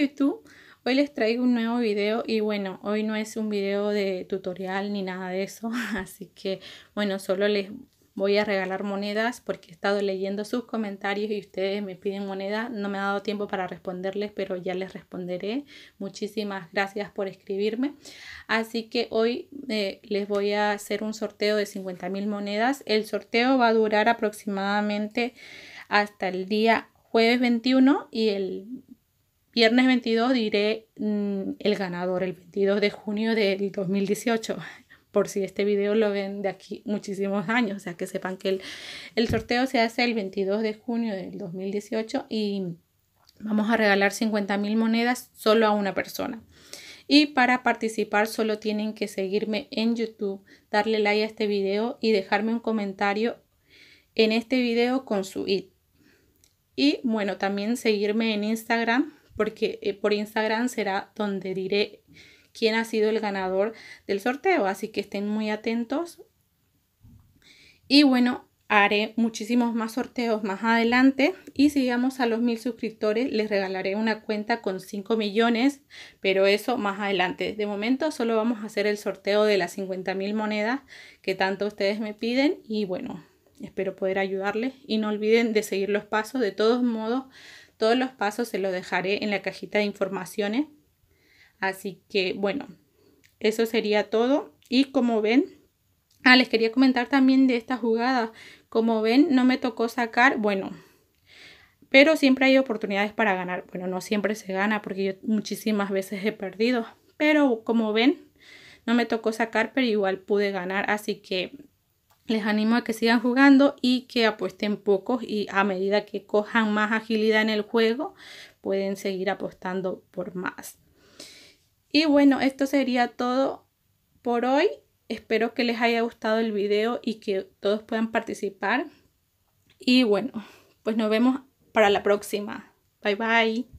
YouTube, hoy les traigo un nuevo video y bueno, hoy no es un video de tutorial ni nada de eso, así que bueno, solo les voy a regalar monedas porque he estado leyendo sus comentarios y ustedes me piden moneda. No me ha dado tiempo para responderles, pero ya les responderé. Muchísimas gracias por escribirme. Así que hoy eh, les voy a hacer un sorteo de mil monedas. El sorteo va a durar aproximadamente hasta el día jueves 21 y el Viernes 22 diré mm, el ganador, el 22 de junio del 2018, por si este video lo ven de aquí muchísimos años, o sea que sepan que el, el sorteo se hace el 22 de junio del 2018 y vamos a regalar 50.000 monedas solo a una persona. Y para participar solo tienen que seguirme en YouTube, darle like a este video y dejarme un comentario en este video con su ID. Y bueno, también seguirme en Instagram porque eh, por Instagram será donde diré quién ha sido el ganador del sorteo, así que estén muy atentos. Y bueno, haré muchísimos más sorteos más adelante y si llegamos a los mil suscriptores les regalaré una cuenta con 5 millones, pero eso más adelante. De momento solo vamos a hacer el sorteo de las 50.000 mil monedas que tanto ustedes me piden y bueno, espero poder ayudarles y no olviden de seguir los pasos. De todos modos, todos los pasos se los dejaré en la cajita de informaciones. Así que bueno, eso sería todo. Y como ven, ah, les quería comentar también de esta jugada. Como ven, no me tocó sacar, bueno, pero siempre hay oportunidades para ganar. Bueno, no siempre se gana porque yo muchísimas veces he perdido. Pero como ven, no me tocó sacar, pero igual pude ganar. Así que les animo a que sigan jugando y que apuesten pocos y a medida que cojan más agilidad en el juego pueden seguir apostando por más. Y bueno, esto sería todo por hoy. Espero que les haya gustado el video y que todos puedan participar. Y bueno, pues nos vemos para la próxima. Bye bye.